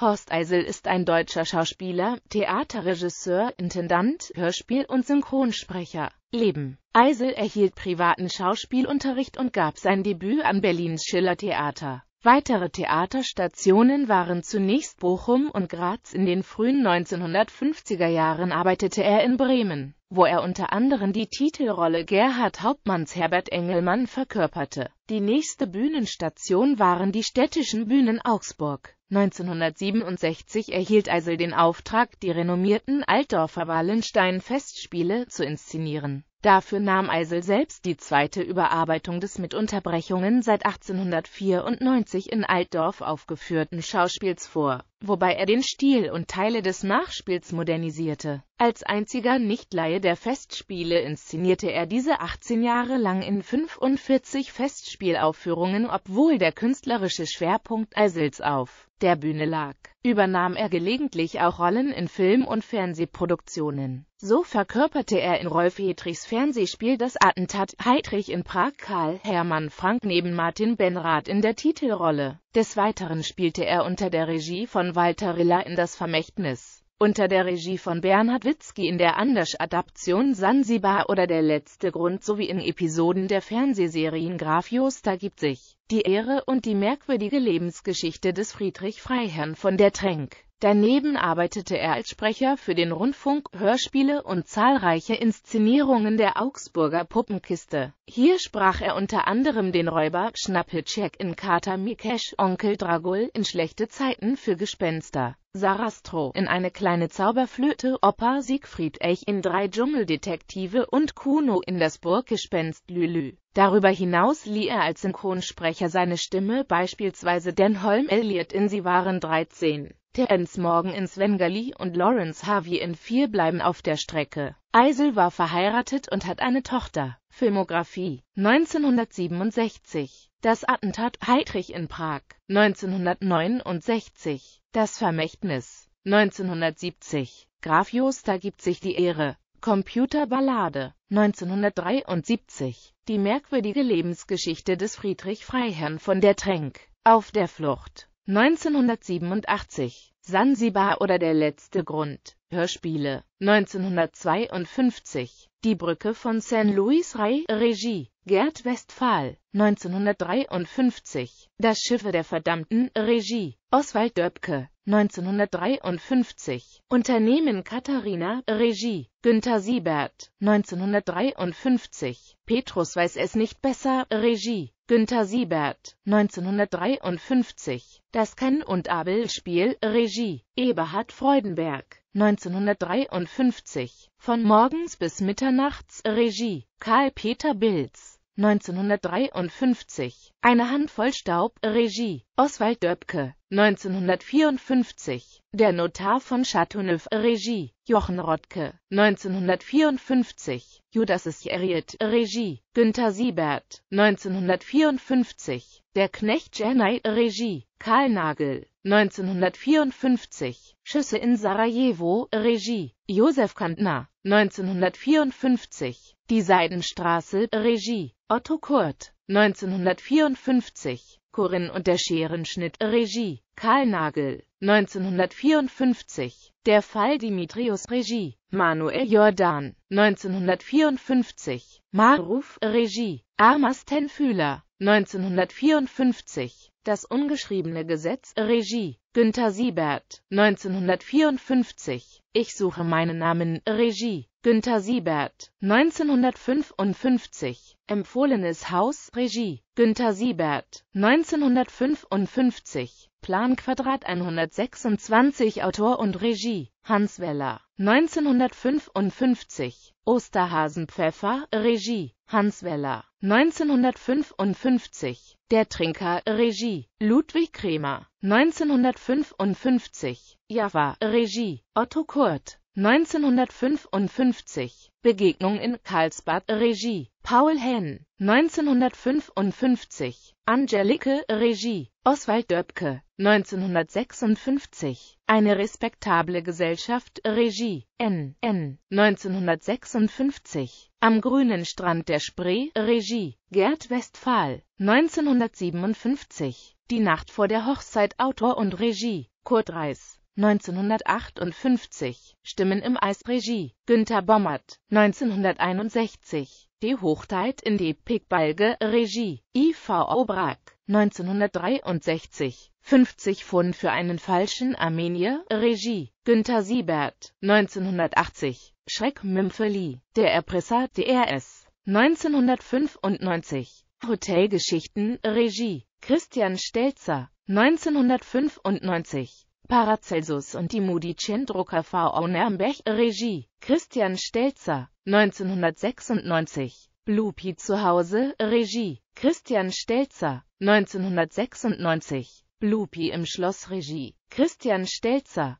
Horst Eisel ist ein deutscher Schauspieler, Theaterregisseur, Intendant, Hörspiel- und Synchronsprecher. Leben Eisel erhielt privaten Schauspielunterricht und gab sein Debüt an Berlins Schiller Theater. Weitere Theaterstationen waren zunächst Bochum und Graz, in den frühen 1950er Jahren arbeitete er in Bremen wo er unter anderem die Titelrolle Gerhard Hauptmanns Herbert Engelmann verkörperte. Die nächste Bühnenstation waren die städtischen Bühnen Augsburg. 1967 erhielt Eisel den Auftrag, die renommierten Altdorfer Wallenstein-Festspiele zu inszenieren. Dafür nahm Eisel selbst die zweite Überarbeitung des mit Unterbrechungen seit 1894 in Altdorf aufgeführten Schauspiels vor wobei er den Stil und Teile des Nachspiels modernisierte. Als einziger Nichtlaie der Festspiele inszenierte er diese 18 Jahre lang in 45 Festspielaufführungen, obwohl der künstlerische Schwerpunkt Eisels auf der Bühne lag. Übernahm er gelegentlich auch Rollen in Film- und Fernsehproduktionen. So verkörperte er in Rolf Hedrichs Fernsehspiel Das Attentat Heidrich in Prag Karl Hermann Frank neben Martin Benrath in der Titelrolle. Des Weiteren spielte er unter der Regie von Walter Riller in das Vermächtnis. Unter der Regie von Bernhard Witzki in der Anders-Adaption Sansibar oder Der letzte Grund sowie in Episoden der Fernsehserien Graf Joster gibt sich die Ehre und die merkwürdige Lebensgeschichte des Friedrich Freiherrn von der Tränk. Daneben arbeitete er als Sprecher für den Rundfunk, Hörspiele und zahlreiche Inszenierungen der Augsburger Puppenkiste. Hier sprach er unter anderem den Räuber Schnappelcheck in Kater Mikesh, Onkel Dragul in Schlechte Zeiten für Gespenster, Sarastro in Eine kleine Zauberflöte, Opa Siegfried Eich in Drei Dschungeldetektive und Kuno in Das Burggespenst Lülü. Darüber hinaus lieh er als Synchronsprecher seine Stimme beispielsweise Dan Holm Elliott in Sie waren 13. Terence Morgan in Svengali und Lawrence Harvey in Vier bleiben auf der Strecke. Eisel war verheiratet und hat eine Tochter. Filmografie 1967 Das Attentat Heydrich in Prag 1969 Das Vermächtnis 1970 Graf Josta gibt sich die Ehre Computerballade 1973 Die merkwürdige Lebensgeschichte des Friedrich Freiherrn von der Trenck auf der Flucht 1987 Sansibar oder der letzte Grund Hörspiele 1952 Die Brücke von San Luis Rey Regie Gerd Westphal 1953 Das Schiffe der Verdammten Regie Oswald Döbke, 1953 Unternehmen Katharina Regie Günter Siebert 1953 Petrus weiß es nicht besser Regie Günter Siebert, 1953, Das Ken- und Abel-Spiel, Regie, Eberhard Freudenberg, 1953, Von morgens bis mitternachts, Regie, Karl-Peter Bilz, 1953, Eine Handvoll Staub, Regie, Oswald Döbke, 1954 der Notar von Chateauneuf, Regie, Jochen Rottke, 1954, Judas Iscariot, Regie, Günther Siebert, 1954, Der Knecht Janai, Regie, Karl Nagel, 1954, Schüsse in Sarajevo, Regie, Josef Kantner, 1954, Die Seidenstraße, Regie, Otto Kurt, 1954 Corinne und der Scherenschnitt Regie Karl Nagel 1954 Der Fall Dimitrios Regie Manuel Jordan 1954 Maruf Regie Armas Tenfühler, 1954 das ungeschriebene Gesetz, Regie, Günter Siebert, 1954. Ich suche meinen Namen, Regie, Günter Siebert, 1955. Empfohlenes Haus, Regie, Günter Siebert, 1955. Plan Quadrat 126 Autor und Regie Hans Weller 1955 Osterhasenpfeffer Regie Hans Weller 1955 Der Trinker Regie Ludwig Kremer 1955 Java Regie Otto Kurt 1955 Begegnung in Karlsbad Regie Paul Henn 1955 Angelike Regie Oswald Döbke 1956 Eine respektable Gesellschaft Regie N. N. 1956 Am grünen Strand der Spree Regie Gerd Westphal 1957 Die Nacht vor der Hochzeit Autor und Regie Kurt Reis 1958, Stimmen im Eis Regie, Günter Bommert, 1961, Die Hochzeit in die Pickbalge, Regie, IV Aubrac, 1963, 50 Pfund für einen falschen Armenier, Regie, Günter Siebert, 1980, Schreck Mimfeli, Der Erpresser, DRS, 1995, Hotelgeschichten, Regie, Christian Stelzer, 1995 Paracelsus und die Moody-Chandrucker v.O. Nürnberg, Regie, Christian Stelzer, 1996. Blupi zu Hause, Regie, Christian Stelzer, 1996. Blupi im Schloss, Regie, Christian Stelzer,